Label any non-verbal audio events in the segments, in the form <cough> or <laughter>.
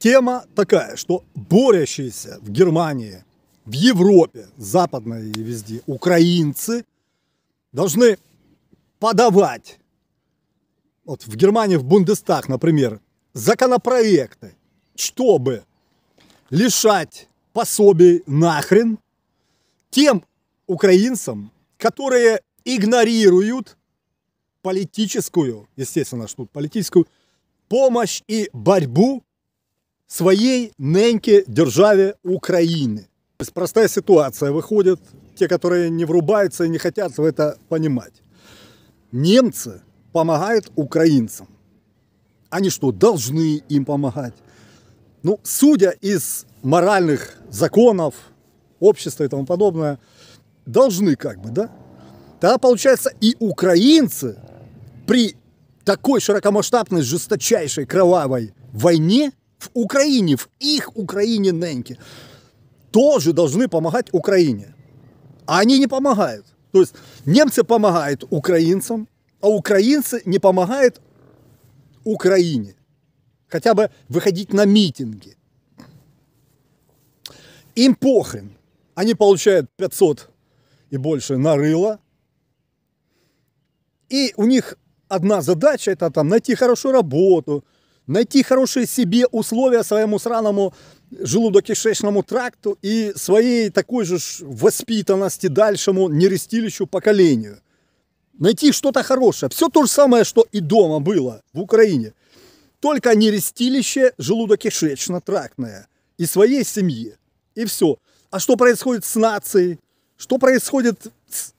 Тема такая, что борющиеся в Германии, в Европе, западной и везде, украинцы должны подавать, вот в Германии, в Бундестаг, например, законопроекты, чтобы лишать пособий нахрен тем украинцам, которые игнорируют политическую, естественно, что политическую помощь и борьбу своей неньке державе Украины. То есть простая ситуация. выходит те, которые не врубаются и не хотят в это понимать. Немцы помогают украинцам. Они что, должны им помогать? Ну, судя из моральных законов, общества и тому подобное, должны как бы, да? Тогда получается и украинцы при такой широкомасштабной, жесточайшей, кровавой войне в Украине, в их Украине Неньке, тоже должны помогать Украине. А они не помогают. То есть немцы помогают украинцам, а украинцы не помогают Украине. Хотя бы выходить на митинги. Им похрен. Они получают 500 и больше нарыло. И у них одна задача – это там найти хорошую работу – найти хорошие себе условия своему сраному желудокишечному тракту и своей такой же воспитанности дальшему нерестилищу поколению. Найти что-то хорошее. Все то же самое, что и дома было в Украине. Только нерестилище желудокишечно-трактное и своей семье. И все. А что происходит с нацией? Что происходит с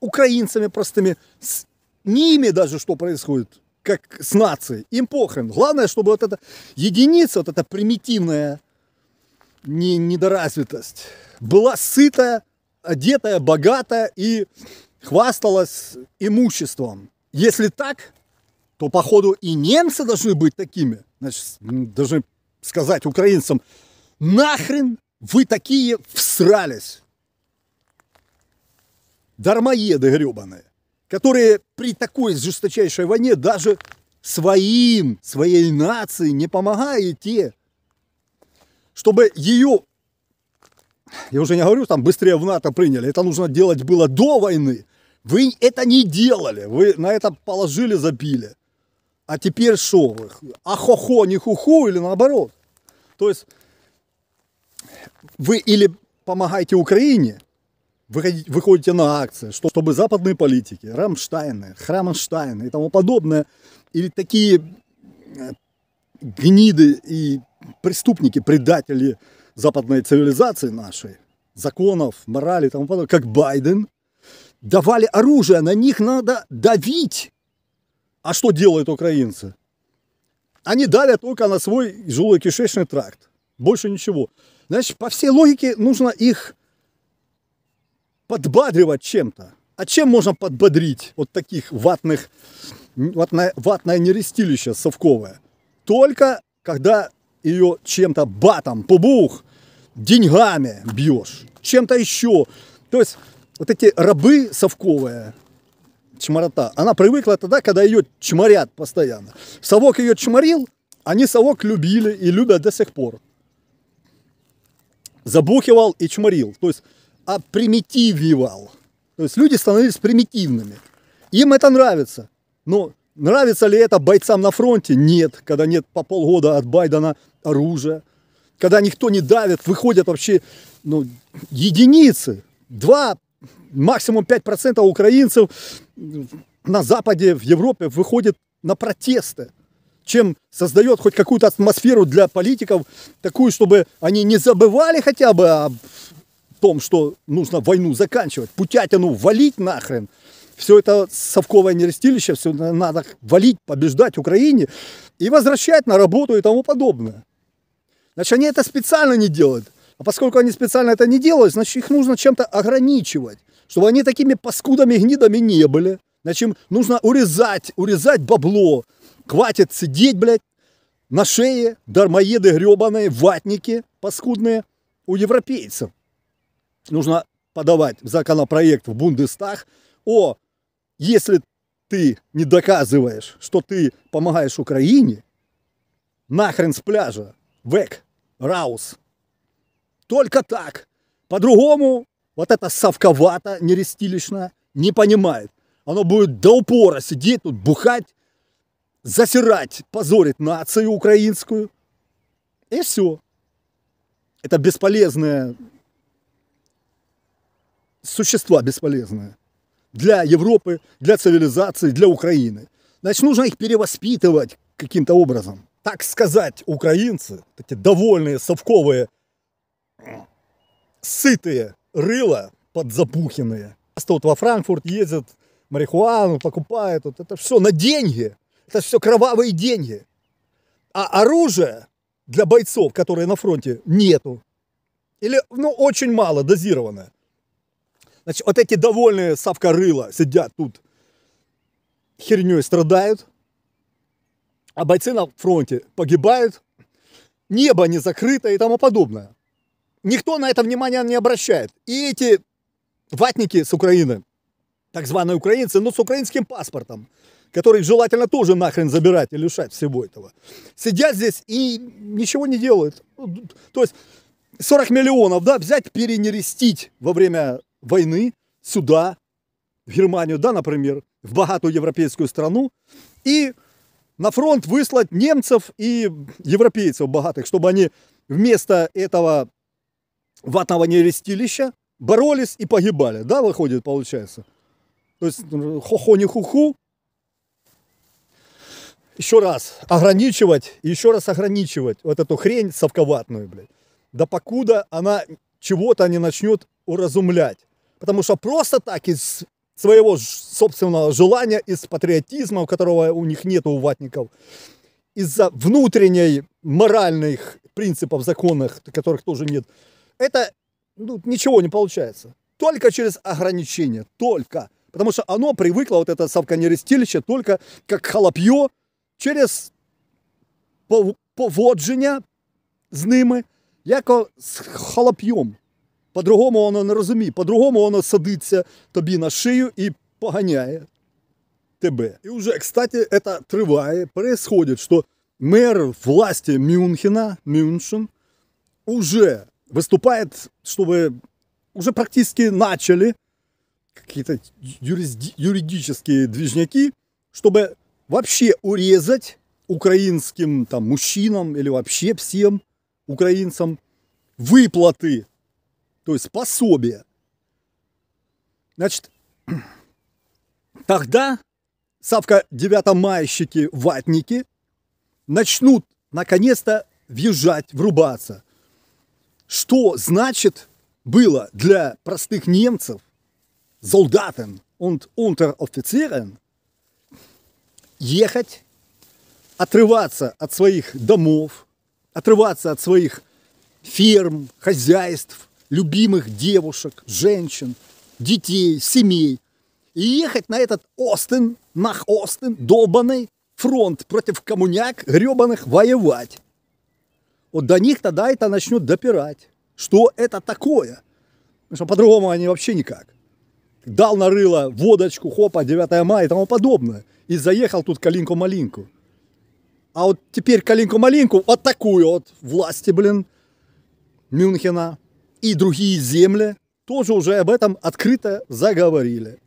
украинцами простыми? С ними даже что происходит? как с нацией. Им похрен. Главное, чтобы вот эта единица, вот эта примитивная не, недоразвитость была сытая, одетая, богатая и хвасталась имуществом. Если так, то, походу, и немцы должны быть такими. Значит, должны сказать украинцам, нахрен вы такие всрались. Дармоеды гребаные которые при такой жесточайшей войне даже своим, своей нации не помогаете, чтобы ее, я уже не говорю, там быстрее в НАТО приняли, это нужно делать было до войны. Вы это не делали, вы на это положили, забили. А теперь что вы? А хо не ху-ху или наоборот? То есть вы или помогаете Украине, вы ходите на акции, что чтобы западные политики, Рамштайны, Храменштайны и тому подобное, или такие э, гниды и преступники, предатели западной цивилизации нашей, законов, морали и тому подобное, как Байден, давали оружие, на них надо давить. А что делают украинцы? Они давят только на свой желудочно-кишечный тракт, больше ничего. Значит, по всей логике нужно их подбадривать чем-то. А чем можно подбодрить вот таких ватных, ватное, ватное нерестилище совковое? Только когда ее чем-то батом, побух, деньгами бьешь, чем-то еще. То есть вот эти рабы совковые, чморота, она привыкла тогда, когда ее чморят постоянно. Совок ее чморил, они совок любили и любят до сих пор. Забухивал и чморил. То есть опримитививал. А То есть люди становились примитивными. Им это нравится. Но нравится ли это бойцам на фронте? Нет. Когда нет по полгода от Байдена оружия. Когда никто не давит, выходят вообще ну, единицы. Два, максимум 5% украинцев на Западе, в Европе выходит на протесты чем создает хоть какую-то атмосферу для политиков, такую, чтобы они не забывали хотя бы о том, что нужно войну заканчивать, Путятину валить нахрен, все это совковое нерестилище, все надо валить, побеждать Украине и возвращать на работу и тому подобное. Значит, они это специально не делают. А поскольку они специально это не делают, значит, их нужно чем-то ограничивать, чтобы они такими паскудами, гнидами не были. Значит, нужно урезать, урезать бабло. Хватит сидеть, блядь, на шее дармоеды гребаные, ватники паскудные у европейцев нужно подавать законопроект в Бундестаг о, если ты не доказываешь, что ты помогаешь Украине, нахрен с пляжа, век, раус. Только так. По-другому вот это совковато, нерестилищно, не понимает. Оно будет до упора сидеть тут, бухать, засирать, позорить нацию украинскую. И все. Это бесполезная существа бесполезные для Европы, для цивилизации, для Украины. Значит, нужно их перевоспитывать каким-то образом. Так сказать, украинцы, такие довольные, совковые, сытые рыла подзапухенные. Просто вот во Франкфурт ездят, марихуану покупают. Вот это все на деньги. Это все кровавые деньги. А оружие для бойцов, которые на фронте, нету. Или, ну, очень мало дозированное. Значит, вот эти довольные Савка Рыла сидят тут, херней страдают, а бойцы на фронте погибают, небо не закрыто и тому подобное. Никто на это внимание не обращает. И эти ватники с Украины, так званые украинцы, но ну, с украинским паспортом, который желательно тоже нахрен забирать и лишать всего этого, сидят здесь и ничего не делают. То есть 40 миллионов, да, взять, перенерестить во время войны сюда, в Германию, да, например, в богатую европейскую страну, и на фронт выслать немцев и европейцев богатых, чтобы они вместо этого ватного нерестилища боролись и погибали, да, выходит, получается. То есть хо-хо не ху-ху. Еще раз ограничивать, еще раз ограничивать вот эту хрень совковатную, блядь. Да покуда она чего-то не начнет уразумлять. Потому что просто так из своего собственного желания, из патриотизма, у которого у них нет у ватников, из-за внутренней моральных принципов законов, которых тоже нет, это ну, ничего не получается. Только через ограничения, только. Потому что оно привыкло, вот это совконерестилище, только как холопье, через поводження з ними, як з халап'єм. По-другому воно не розуміє, по-другому воно садиться тобі на шию і поганяє тебе. И уже, кстати, это триває, происходит, что мэр власти Мюнхена, Мюншен, уже выступает, чтобы уже практически начали какие-то юридические движняки, чтобы вообще урезать украинским там мужчинам или вообще всем украинцам выплаты то есть пособие. Значит, <clears throat> тогда Савка девятомайщики, ватники начнут наконец-то въезжать, врубаться. Что значит было для простых немцев, солдатен und унтер-офицерен, ехать, отрываться от своих домов, отрываться от своих ферм, хозяйств, любимых девушек, женщин, детей, семей. И ехать на этот Остин, нах Остин, долбанный фронт против коммуняк гребаных воевать. Вот до них тогда это начнет допирать. Что это такое? Потому что по-другому они вообще никак. Дал на рыло водочку, хопа, 9 мая и тому подобное. И заехал тут калинку-малинку. А вот теперь калинку-малинку, вот такую вот власти, блин, Мюнхена, и другие земли тоже уже об этом открыто заговорили.